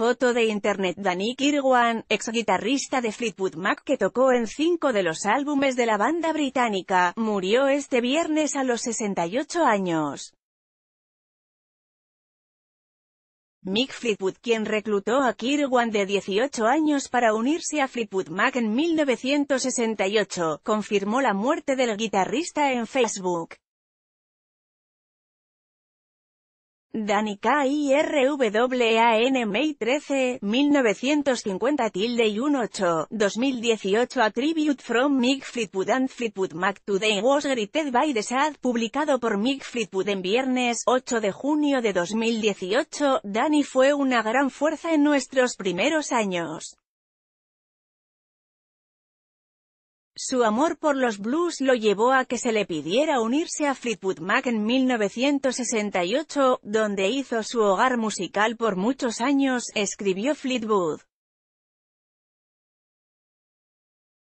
foto de internet Danny Kirwan, ex guitarrista de Fleetwood Mac que tocó en cinco de los álbumes de la banda británica, murió este viernes a los 68 años. Mick Fleetwood quien reclutó a Kirwan de 18 años para unirse a Fleetwood Mac en 1968, confirmó la muerte del guitarrista en Facebook. Danica IRWAN 13, 1950 tilde y 18, 2018 Attribute Tribute from Mick Fleetwood and Fleetwood Mac Today was greeted by the SAD publicado por Mick Fleetwood en viernes 8 de junio de 2018, Dani fue una gran fuerza en nuestros primeros años. Su amor por los blues lo llevó a que se le pidiera unirse a Fleetwood Mac en 1968, donde hizo su hogar musical por muchos años, escribió Fleetwood.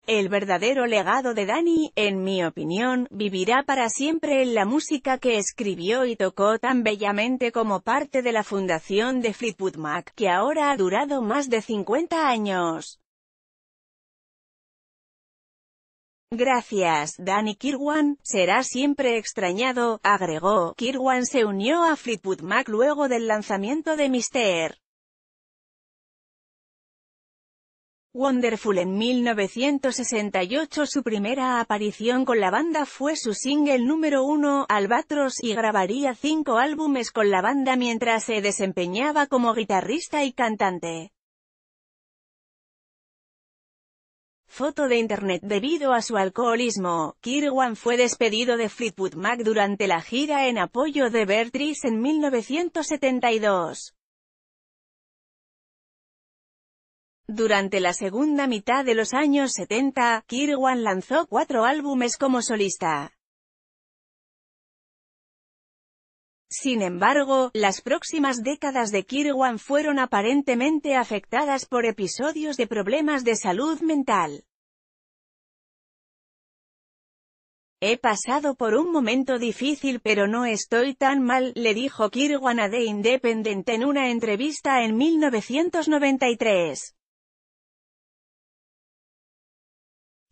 El verdadero legado de Danny, en mi opinión, vivirá para siempre en la música que escribió y tocó tan bellamente como parte de la fundación de Fleetwood Mac, que ahora ha durado más de 50 años. Gracias, Danny Kirwan, será siempre extrañado, agregó. Kirwan se unió a Fleetwood Mac luego del lanzamiento de Mr. Wonderful en 1968 su primera aparición con la banda fue su single número uno, Albatros, y grabaría cinco álbumes con la banda mientras se desempeñaba como guitarrista y cantante. Foto de internet Debido a su alcoholismo, Kirwan fue despedido de Fleetwood Mac durante la gira en apoyo de Beatrice en 1972. Durante la segunda mitad de los años 70, Kirwan lanzó cuatro álbumes como solista. Sin embargo, las próximas décadas de Kirwan fueron aparentemente afectadas por episodios de problemas de salud mental. He pasado por un momento difícil pero no estoy tan mal, le dijo Kirwan a The Independent en una entrevista en 1993.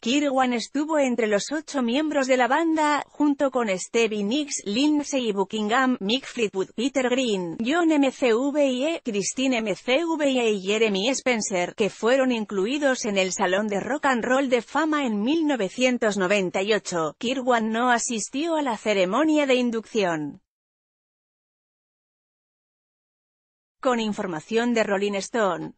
Kirwan estuvo entre los ocho miembros de la banda, junto con Stevie Nicks, Lindsey Buckingham, Mick Fleetwood, Peter Green, John MCVIE, Christine MCVE y Jeremy Spencer, que fueron incluidos en el Salón de Rock and Roll de Fama en 1998. Kirwan no asistió a la ceremonia de inducción. Con información de Rolling Stone.